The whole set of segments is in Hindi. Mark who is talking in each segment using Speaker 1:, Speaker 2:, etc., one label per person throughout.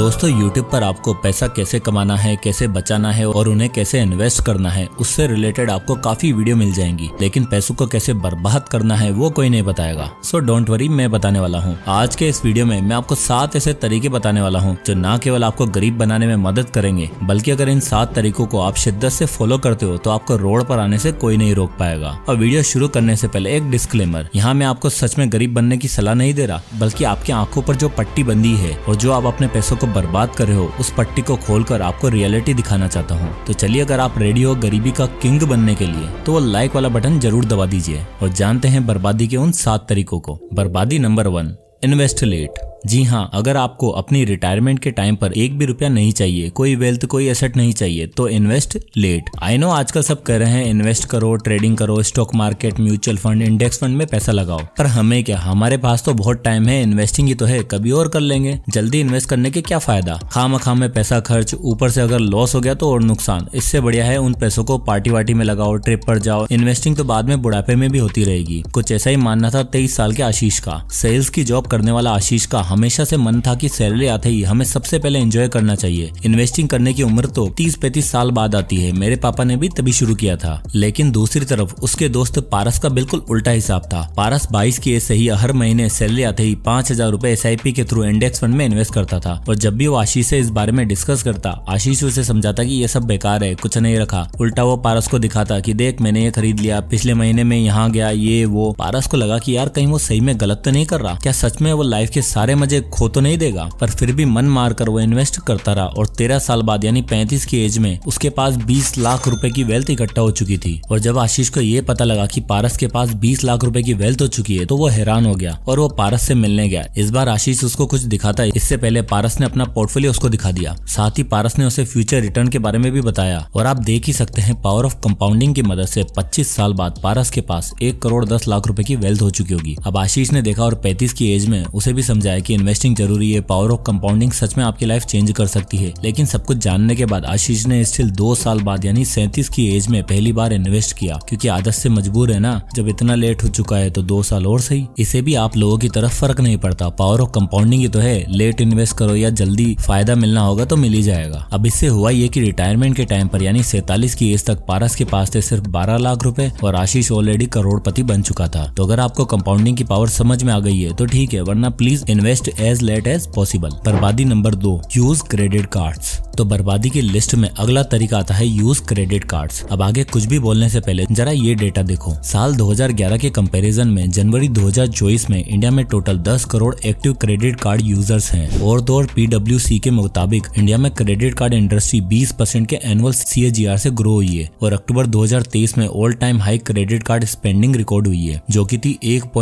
Speaker 1: दोस्तों यूट्यूब पर आपको पैसा कैसे कमाना है कैसे बचाना है और उन्हें कैसे इन्वेस्ट करना है उससे रिलेटेड आपको काफी वीडियो मिल जाएंगी लेकिन पैसों को कैसे बर्बाद करना है वो कोई नहीं बताएगा सो डोंट वरी मैं बताने वाला हूँ आज के इस वीडियो में मैं आपको सात ऐसे तरीके बताने वाला हूँ जो न केवल आपको गरीब बनाने में मदद करेंगे बल्कि अगर इन सात तरीकों को आप शिद्दत ऐसी फॉलो करते हो तो आपको रोड आरोप आने ऐसी कोई नहीं रोक पाएगा और वीडियो शुरू करने ऐसी पहले एक डिस्कलेमर यहाँ मैं आपको सच में गरीब बनने की सलाह नहीं दे रहा बल्कि आपकी आंखों पर जो पट्टी बंदी है और जो आप अपने पैसों को बर्बाद कर रहे हो उस पट्टी को खोलकर आपको रियलिटी दिखाना चाहता हूँ तो चलिए अगर आप रेडी हो गरीबी का किंग बनने के लिए तो वो लाइक वाला बटन जरूर दबा दीजिए और जानते हैं बर्बादी के उन सात तरीकों को बर्बादी नंबर वन इन्वेस्ट लेट जी हाँ अगर आपको अपनी रिटायरमेंट के टाइम पर एक भी रुपया नहीं चाहिए कोई वेल्थ कोई एसेट नहीं चाहिए तो इन्वेस्ट लेट आई नो आजकल सब कह रहे हैं इन्वेस्ट करो ट्रेडिंग करो stock market mutual fund index fund में पैसा लगाओ पर हमें क्या हमारे पास तो बहुत टाइम है इन्वेस्टिंग ही तो है कभी और कर लेंगे जल्दी इन्वेस्ट करने के क्या फायदा खाम खाम में पैसा खर्च ऊपर से अगर लॉस हो गया तो और नुकसान इससे बढ़िया है उन पैसों को पार्टी वार्टी में लगाओ ट्रिप पर जाओ इन्वेस्टिंग तो बाद में बुढ़ापे में भी होती रहेगी कुछ ऐसा ही मानना था तेईस साल के आशीष का सेल्स की जॉब करने वाला आशीष का हमेशा से मन था कि सैलरी आते ही हमें सबसे पहले एंजॉय करना चाहिए इन्वेस्टिंग करने की उम्र तो तीस पैंतीस साल बाद आती है मेरे पापा ने भी तभी शुरू किया था लेकिन दूसरी तरफ उसके दोस्त पारस का बिल्कुल उल्टा हिसाब था पारस बाईस की से ही हर महीने सैलरी आते ही पांच हजार रूपए के थ्रू इंडेक्स फंड में इन्वेस्ट करता था और जब भी वो आशीष से इस बारे में डिस्कस करता आशीष उसे समझाता की ये सब बेकार है कुछ नहीं रखा उल्टा वो पारस को दिखाता की देख मैंने ये खरीद लिया पिछले महीने में यहाँ गया ये वो पारस को लगा की यार कहीं वो सही में गलत तो नहीं कर रहा क्या सच में वो लाइफ के सारे मुझे खो तो नहीं देगा पर फिर भी मन मार कर वो इन्वेस्ट करता रहा और तेरह साल बाद यानी पैंतीस की एज में उसके पास बीस लाख रूपए की वेल्थ इकट्ठा हो चुकी थी और जब आशीष को ये पता लगा की पारस के पास बीस लाख रूपए की वेल्थ हो चुकी है तो वो हैरान हो गया और वो पारस से मिलने गया इस बार आशीष उसको कुछ दिखाता है इससे पहले पारस ने अपना पोर्टफोलियो उसको दिखा दिया साथ ही पारस ने उसे फ्यूचर रिटर्न के बारे में भी बताया और आप देख ही सकते हैं पावर ऑफ कंपाउंडिंग की मदद से 25 साल बाद पारस के पास एक करोड़ दस लाख रुपए की वेल्थ हो चुकी होगी अब आशीष ने देखा और 35 की एज में उसे भी समझाया की इन्वेस्टिंग जरूरी है पावर ऑफ कंपाउंडिंग सच में आपकी लाइफ चेंज कर सकती है लेकिन सब कुछ जानने के बाद आशीष ने स्टिल दो साल बाद यानी सैंतीस की एज में पहली बार इन्वेस्ट किया क्योंकि आदत से मजबूर है ना जब इतना लेट हो चुका है तो दो साल और सही इसे भी आप लोगों की तरफ फर्क नहीं पड़ता पावर ऑफ कंपाउंडिंग ही तो है लेट इन्वेस्ट करो या जल्दी फायदा मिलना होगा तो मिल ही जाएगा अब इससे हुआ ये की रिटायरमेंट के टाइम पर यानी सैतालीस की एज तक पारस के पास थे सिर्फ बारह लाख रूपए और आशीष ऑलरेडी करोड़पति बन चुका था तो अगर आपको कंपाउंडिंग की पावर समझ में आ गई है तो ठीक है वरना please invest least as late as possible बर्बादी नंबर दो यूज क्रेडिट कार्ड तो बर्बादी की लिस्ट में अगला तरीका आता है यूज क्रेडिट कार्ड्स अब आगे कुछ भी बोलने से पहले जरा ये डेटा देखो साल 2011 के कंपैरिजन में जनवरी 2024 में इंडिया में total 10 crore active credit card users हैं और दो पीडब्ल्यू सी के मुताबिक इंडिया में क्रेडिट कार्ड इंडस्ट्री बीस परसेंट के एनुअल आर ऐसी ग्रो हुई है और अक्टूबर तेईस में all time high credit card spending record हुई है जो की थी एक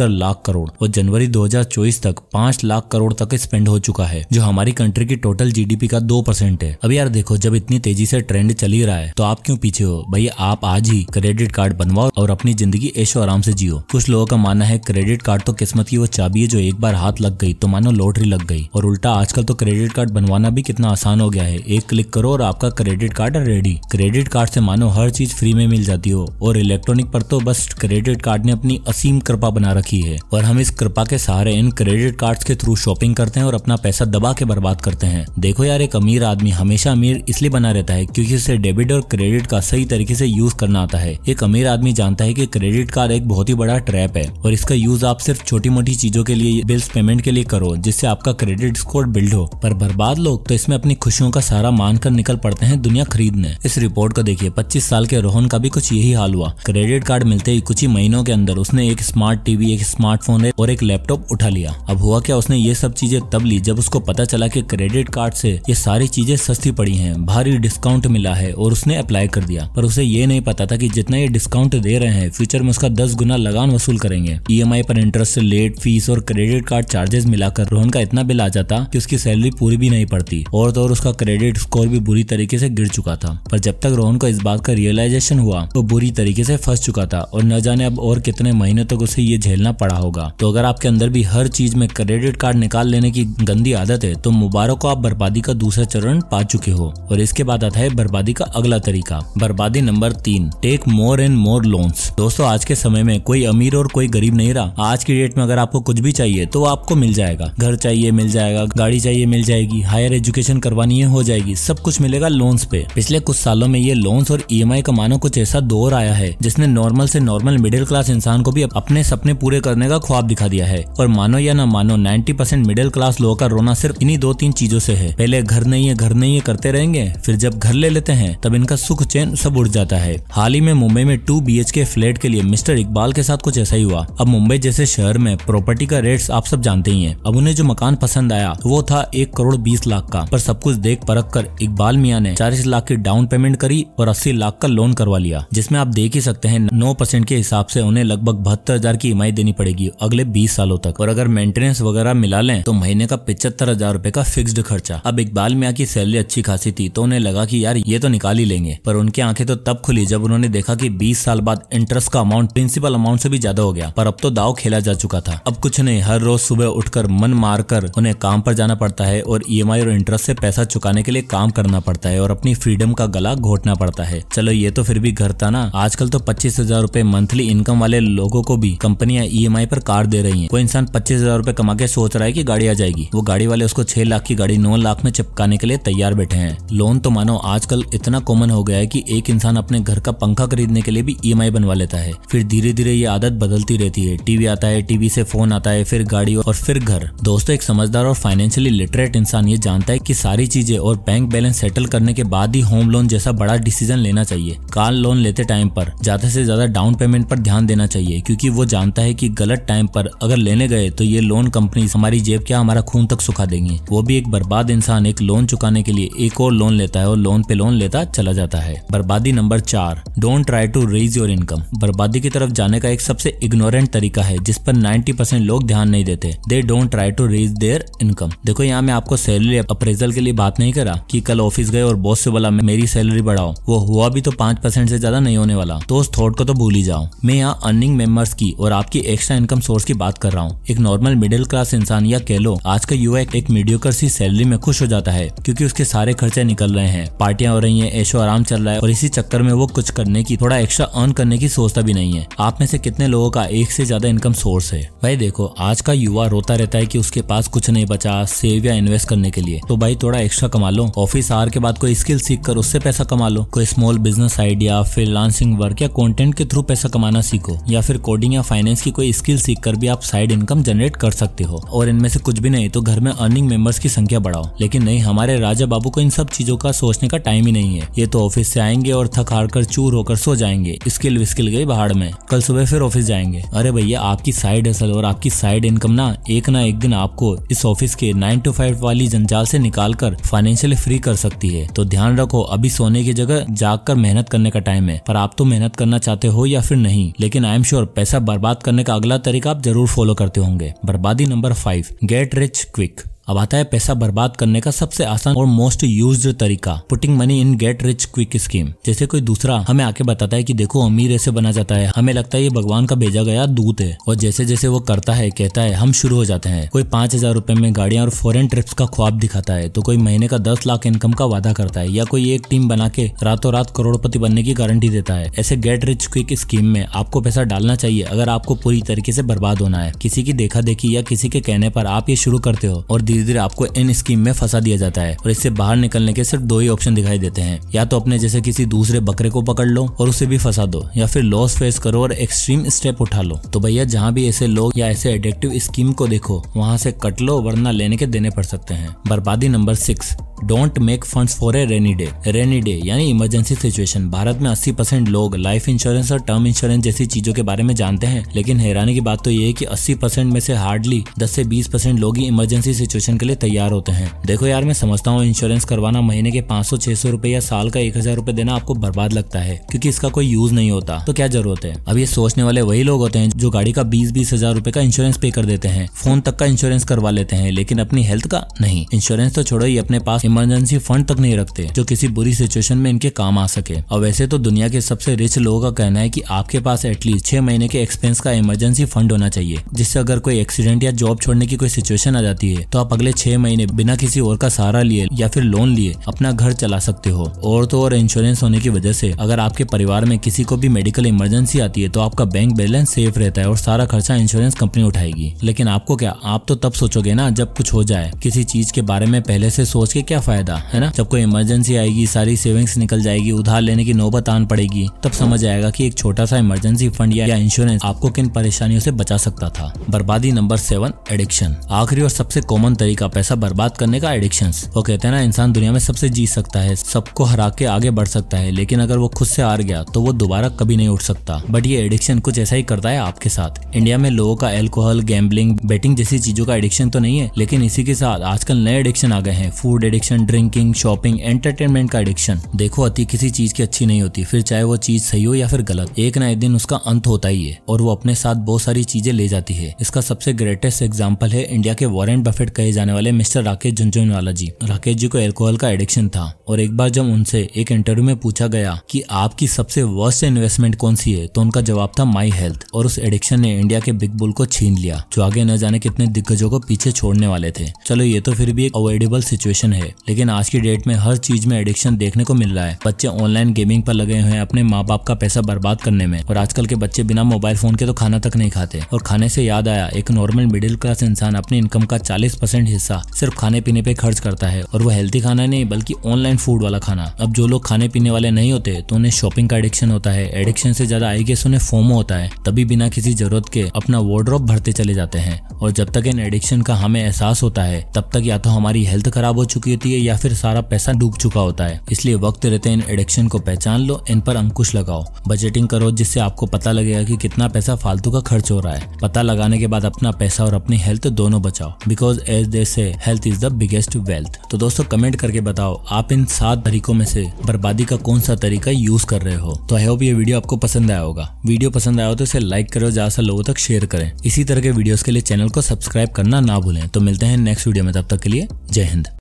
Speaker 1: लाख करोड़ और जनवरी दो तक पाँच पांच लाख करोड़ तक स्पेंड हो चुका है जो हमारी कंट्री की टोटल जीडीपी का दो परसेंट है अब यार देखो जब इतनी तेजी से ट्रेंड चल ही रहा है तो आप क्यों पीछे हो भैया आप आज ही क्रेडिट कार्ड बनवाओ और अपनी जिंदगी ऐशो आराम से जियो कुछ लोगों का मानना है क्रेडिट कार्ड तो किस्मत की वो चाबी है जो एक बार हाथ लग गई तो मानो लॉटरी लग गई और उल्टा आजकल तो क्रेडिट कार्ड बनवाना भी कितना आसान हो गया है एक क्लिक करो और आपका credit card ready credit card से मानो हर चीज फ्री में मिल जाती हो और इलेक्ट्रॉनिक पर तो बस क्रेडिट कार्ड ने अपनी असीम कृपा बना रखी है और हम इस कृपा के सहारे इन क्रेडिट कार्ड कार्ड्स के थ्रू शॉपिंग करते हैं और अपना पैसा दबा के बर्बाद करते हैं देखो यार एक अमीर आदमी हमेशा अमीर इसलिए बना रहता है क्योंकि उसे डेबिट और क्रेडिट का सही तरीके से यूज करना आता है एक अमीर आदमी जानता है कि क्रेडिट कार्ड एक बहुत ही बड़ा ट्रैप है और इसका यूज आप सिर्फ छोटी मोटी चीजों के लिए बिल्स पेमेंट के लिए करो जिससे आपका क्रेडिट स्कोर बिल्ड हो पर बर्बाद लोग तो इसमें अपनी खुशियों का सारा मान कर निकल पड़ते हैं दुनिया खरीदने इस रिपोर्ट को देखिए पच्चीस साल के रोहन का भी कुछ यही हाल हुआ क्रेडिट कार्ड मिलते ही कुछ ही महीनों के अंदर उसने एक स्मार्ट टीवी एक स्मार्टफोन और एक लैपटॉप उठा लिया अब हुआ हुआ क्या उसने ये सब चीजें तब ली जब उसको पता चला कि क्रेडिट कार्ड से ये सारी चीजें सस्ती पड़ी हैं भारी डिस्काउंट मिला है और उसने अप्लाई कर दिया पर उसे ये नहीं पता था कि जितना ये डिस्काउंट दे रहे हैं फ्यूचर में उसका दस गुना लगान वसूल करेंगे ई e पर इंटरेस्ट लेट फीस और क्रेडिट कार्ड चार्जेस मिलाकर रोहन का इतना बिल आ जाता की उसकी सैलरी पूरी भी नहीं पड़ती और तो और उसका क्रेडिट स्कोर भी बुरी तरीके से गिर चुका था पर जब तक रोहन को इस बात का रियलाइजेशन हुआ वो तो बुरी तरीके से फंस चुका था और न जाने अब और कितने महीनों तक उसे ये झेलना पड़ा होगा तो अगर आपके अंदर भी हर चीज में क्रेडिट कार्ड निकाल लेने की गंदी आदत है तो मुबारक को आप बर्बादी का दूसरा चरण पा चुके हो और इसके बाद आता है बर्बादी का अगला तरीका बर्बादी नंबर तीन take more and more loans दोस्तों आज के समय में कोई अमीर और कोई गरीब नहीं रहा आज की डेट में अगर आपको कुछ भी चाहिए तो आपको मिल जाएगा घर चाहिए मिल जाएगा गाड़ी चाहिए मिल जाएगी हायर एजुकेशन करवानी है हो जाएगी सब कुछ मिलेगा लोन्स पे पिछले कुछ सालों में ये लोन्स और ई e का मानो कुछ ऐसा दौर आया है जिसने नॉर्मल से नॉर्मल मिडिल क्लास इंसान को भी अपने सपने पूरे करने का ख्वाब दिखा दिया है और मानो या न मानो तो 90 परसेंट मिडिल क्लास लोगों का रोना सिर्फ इन्हीं दो तीन चीजों से है पहले घर नहीं है घर नहीं है करते रहेंगे फिर जब घर ले लेते हैं तब इनका सुख चैन सब उड़ जाता है हाल ही में मुंबई में टू बी के फ्लैट के लिए मिस्टर इकबाल के साथ कुछ ऐसा ही हुआ अब मुंबई जैसे शहर में प्रॉपर्टी का रेट आप सब जानते ही है अब उन्हें जो मकान पसंद आया वो था एक करोड़ बीस लाख का पर सब कुछ देख परख कर इकबाल मिया ने चालीस लाख की डाउन पेमेंट करी और अस्सी लाख का लोन करवा लिया जिसमें आप देख ही सकते हैं नौ परसेंट के हिसाब से उन्हें लगभग बहत्तर हजार की इमाई e देनी पड़ेगी अगले बीस सालों तक और अगर मेंटेनेंस वगैरह मिला लें तो महीने का पिछहत्तर हजार रूपए का फिक्स्ड खर्चा अब इकबाल मियाँ की सैलरी अच्छी खासी थी तो उन्हें लगा कि यार ये तो निकाल ही लेंगे पर उनकी आंखें तो तब खुली जब उन्होंने देखा कि 20 साल बाद इंटरेस्ट का अमाउंट प्रिंसिपल अमाउंट से भी ज्यादा हो गया पर अब तो दाव खेला जा चुका था अब कुछ नहीं हर रोज सुबह उठकर मन मार कर उन्हें काम पर जाना पड़ता है और ई e और इंटरेस्ट से पैसा चुकाने के लिए काम करना पड़ता है और अपनी फ्रीडम का गला घोटना पड़ता है चलो ये तो फिर भी घर था ना आजकल तो पच्चीस हजार मंथली इनकम वाले लोगों को भी कंपनियां ई e पर कार दे रही है कोई इंसान पच्चीस हजार कमा आगे सोच रहा है की गाड़ी आ जाएगी वो गाड़ी वाले उसको छह लाख की गाड़ी नौ लाख में चिपकाने के लिए तैयार बैठे हैं लोन तो मानो आजकल इतना कॉमन हो गया है कि एक इंसान अपने घर का पंखा खरीदने के लिए भी ई e बनवा लेता है फिर धीरे धीरे ये आदत बदलती रहती है टीवी आता है टीवी से फोन आता है फिर गाड़ी और फिर घर दोस्तों एक समझदार और फाइनेंशियली लिटरेट इंसान ये जानता है की सारी चीजें और बैंक बैलेंस सेटल करने के बाद ही होम लोन जैसा बड़ा डिसीजन लेना चाहिए कार लोन लेते टाइम पर ज्यादा से ज्यादा डाउन पेमेंट पर ध्यान देना चाहिए क्योंकि वो जानता है की गलत टाइम पर अगर लेने गए तो ये लोन कम कंपनी हमारी जेब क्या हमारा खून तक सुखा देंगी वो भी एक बर्बाद इंसान एक लोन चुकाने के लिए एक और लोन लेता है और लोन पे लोन लेता चला जाता है बर्बादी नंबर चार don't try to raise your income बर्बादी की तरफ जाने का एक सबसे इग्नोरेंट तरीका है जिस पर नाइन्टी परसेंट लोग ध्यान नहीं देते they don't try to raise their income देखो यहाँ मैं आपको सैलरी अप्रेजल के लिए बात नहीं करा की कल ऑफिस गए और बॉस से बोला मेरी सैलरी बढ़ाओ वो हुआ भी तो पांच परसेंट से ज्यादा नहीं होने वाला तो उस थॉट को तो भूल ही जाओ मैं यहाँ अर्निंग मेंबर्स की और आपकी एक्स्ट्रा इनकम सोर्स की बात कर रहा हूँ एक नॉर्मल मिडिल क्लास इंसान या कह लो आज का युवा एक मीडियोकर सी सैलरी में खुश हो जाता है क्योंकि उसके सारे खर्चे निकल रहे हैं पार्टियां हो रही है ऐशो आराम चल रहा है और इसी चक्कर में वो कुछ करने की थोड़ा एक्स्ट्रा अर्न करने की सोचता भी नहीं है आप में से कितने लोगों का एक से ज्यादा इनकम सोर्स है भाई देखो आज का युवा रोता रहता है की उसके पास कुछ नहीं बचा सेव या इन्वेस्ट करने के लिए तो भाई थोड़ा एक्स्ट्रा कमा लो ऑफिस आर के बाद कोई स्किल सीख कर उससे पैसा कमा लो कोई स्मॉल बिजनेस आइडिया फिर लॉन्सिंग वर्क या कॉन्टेंट के थ्रू पैसा कमाना सीखो या फिर कोडिंग या फाइनेंस की कोई स्किल सीख कर भी आप साइड इनकम जनरेट कर सकते हो हो और इनमें से कुछ भी नहीं तो घर में अर्निंग मेंबर्स की संख्या बढ़ाओ लेकिन नहीं हमारे राजा बाबू को इन सब चीजों का सोचने का टाइम ही नहीं है ये तो ऑफिस से आएंगे और थक हार कर चूर होकर सो जाएंगे स्किल विस्किल गई बाहर में कल सुबह फिर ऑफिस जाएंगे अरे भैया आपकी साइड असल और आपकी साइड इनकम ना एक ना एक दिन आपको इस ऑफिस के नाइन टू फाइव वाली जंजाल से कर फाइनेंशियली फ्री कर सकती है तो ध्यान रखो अभी सोने की जगह जाग कर मेहनत करने का टाइम है पर आप तो मेहनत करना चाहते हो या फिर नहीं लेकिन आई एम श्योर पैसा बर्बाद करने का अगला तरीका आप जरूर फॉलो करते होंगे बर्बादी number five get rich quick अब आता है पैसा बर्बाद करने का सबसे आसान और मोस्ट यूज तरीका putting money in get rich quick scheme जैसे कोई दूसरा हमें आके बताता है कि देखो अमीर ऐसे बना जाता है हमें लगता है ये भगवान का भेजा गया दूत है और जैसे जैसे वो करता है कहता है हम शुरू हो जाते हैं कोई पांच हजार रूपए में गाड़िया और फॉरन ट्रिप्स का ख्वाब दिखाता है तो कोई महीने का दस लाख इनकम का वादा करता है या कोई एक टीम बना के रातों रात करोड़पति बनने की गारंटी देता है ऐसे गेट रिच क्विक स्कीम में आपको पैसा डालना चाहिए अगर आपको पूरी तरीके से बर्बाद होना है किसी की देखा देखी या किसी के कहने पर आप ये शुरू करते हो और धीरे धीरे आपको इन स्कीम में फंसा दिया जाता है और इससे बाहर निकलने के सिर्फ दो ही ऑप्शन दिखाई देते हैं या तो अपने जैसे किसी दूसरे बकरे को पकड़ लो और उसे भी फंसा दो या फिर लॉस फेस करो और एक्सट्रीम स्टेप उठा लो तो भैया जहाँ भी ऐसे लोग या ऐसे एडिक्टिव स्कीम को देखो वहाँ से कट लो वरना लेने के देने पड़ सकते हैं बर्बादी number six don't make funds for a rainy day rainy day यानी इमरजेंसी सिचुएशन भारत में 80 परसेंट लोग लाइफ इंश्योरेंस और टर्म इंश्योरेंस जैसी चीजों के बारे में जानते हैं लेकिन हैरानी की बात तो ये है कि 80 परसेंट में से हार्डली 10 से 20 परसेंट लोग ही इमरजेंसी सिचुएशन के लिए तैयार होते हैं देखो यार मैं समझता हूँ इंश्योरेंस करवाना महीने के पाँच सौ छह सौ रूपए या साल का एक हजार रूपए देना आपको बर्बाद लगता है क्यूँकी इसका कोई यूज नहीं होता तो क्या जरूरत है अब ये सोचने वाले वही लोग होते हैं जो गाड़ी का बीस बीस हजार रूपए का इंश्योरेंस पे कर देते हैं फोन तक का इंश्योरेंस करवा लेते हैं लेकिन अपनी हेल्थ का नहीं इंश्योरेंस तो छोड़ो ही अपने पास इमरजेंसी फंड तक नहीं रखते जो किसी बुरी सिचुएशन में इनके काम आ सके और वैसे तो दुनिया के सबसे रिच लोगों का कहना है की आपके पास एटलीस्ट छह महीने के एक्सपेंस का इमरजेंसी फंड होना चाहिए जिससे अगर कोई एक्सीडेंट या जॉब छोड़ने की कोई सिचुएशन आ जाती है तो आप अगले छह महीने बिना किसी और का सहारा लिए या फिर लोन लिए अपना घर चला सकते हो और तो और इंश्योरेंस होने की वजह से अगर आपके परिवार में किसी को भी मेडिकल इमरजेंसी आती है तो आपका बैंक बैलेंस सेफ रहता है और सारा खर्चा इंश्योरेंस कंपनी उठाएगी लेकिन आपको क्या आप तो तब सोचोगे ना जब कुछ हो जाए किसी चीज के बारे में पहले से सोच के क्या क्या फायदा है ना जब कोई इमरजेंसी आएगी सारी सेविंग्स निकल जाएगी उधार लेने की नौबत आन पड़ेगी तब समझ आएगा की एक छोटा सा इमरजेंसी फंड या इंश्योरेंस आपको किन परेशानियों से बचा सकता था बर्बादी नंबर सेवन एडिक्शन आखिरी और सबसे कॉमन तरीका पैसा बर्बाद करने का एडिक्शन वो कहते हैं ना इंसान दुनिया में सबसे जीत सकता है सबको हरा के आगे बढ़ सकता है लेकिन अगर वो खुद से हार गया तो वो दोबारा कभी नहीं उठ सकता बट ये एडिक्शन कुछ ऐसा ही करता है आपके साथ इंडिया में लोगों का एल्कोहल गैम्बलिंग बेटिंग जैसी चीजों का एडिक्शन तो नहीं है लेकिन इसी के साथ आजकल नए एडिक्शन आ गए हैं food addiction addiction drinking shopping entertainment का एडिक्शन देखो अति किसी चीज की अच्छी नहीं होती फिर चाहे वो चीज सही हो या फिर गलत एक ना एक दिन उसका अंत होता ही है और वो अपने साथ बहुत सारी चीजें ले जाती है इसका सबसे ग्रेटेस्ट एग्जाम्पल है इंडिया के वॉरेंट बफेट कहे जाने वाले मिस्टर राकेश झुंझुनवाला जी राकेश जी को एल्कोहल का एडिक्शन था और एक बार जब उनसे एक इंटरव्यू में पूछा गया की आपकी सबसे वर्स्ट इन्वेस्टमेंट कौन सी है तो उनका जवाब था माई हेल्थ और उस एडिक्शन ने इंडिया के बिग बुल को छीन लिया जो आगे न जाने कितने दिग्गजों को पीछे छोड़ने वाले थे चलो ये तो फिर भी एक अवॉइडेबल सिचुएशन है लेकिन आज की डेट में हर चीज में एडिक्शन देखने को मिल रहा है बच्चे ऑनलाइन गेमिंग पर लगे हुए हैं अपने माँ बाप का पैसा बर्बाद करने में और आजकल के बच्चे बिना मोबाइल फोन के तो खाना तक नहीं खाते और खाने से याद आया एक नॉर्मल मिडिल क्लास इंसान अपनी इनकम का चालीस हिस्सा सिर्फ खाने पीने पे खर्च करता है और वो हेल्थी खाना नहीं बल्कि ऑनलाइन फूड वाला खाना अब जो लोग खाने पीने वाले नहीं होते तो उन्हें शॉपिंग का एडिक्शन होता है एडिक्शन से ज्यादा आई गेस उन्हें फोमो होता है तभी बिना किसी जरूरत के अपना वार्ड्रॉप भरते चले जाते हैं और जब तक इन एडिक्शन का हमें एहसास होता है तब तक या तो हमारी हेल्थ खराब हो चुकी होती होती है या फिर सारा पैसा डूब चुका होता है इसलिए वक्त रहते इन एडिक्शन को पहचान लो इन पर अंकुश लगाओ बजटिंग करो जिससे आपको पता लगेगा कि कितना पैसा फालतू का खर्च हो रहा है पता लगाने के बाद अपना पैसा और अपनी हेल्थ दोनों बचाओ because as they say health is the biggest wealth तो दोस्तों कमेंट करके बताओ आप इन सात तरीकों में से बर्बादी का कौन सा तरीका यूज कर रहे हो तो आई होप ये वीडियो आपको पसंद आया होगा वीडियो पसंद आया हो तो इसे लाइक करो ज्यादा से लोगों तक शेयर करें इसी तरह के वीडियोस के लिए चैनल को सब्सक्राइब करना ना भूलें तो मिलते हैं नेक्स्ट वीडियो में तब तक के लिए जय हिंद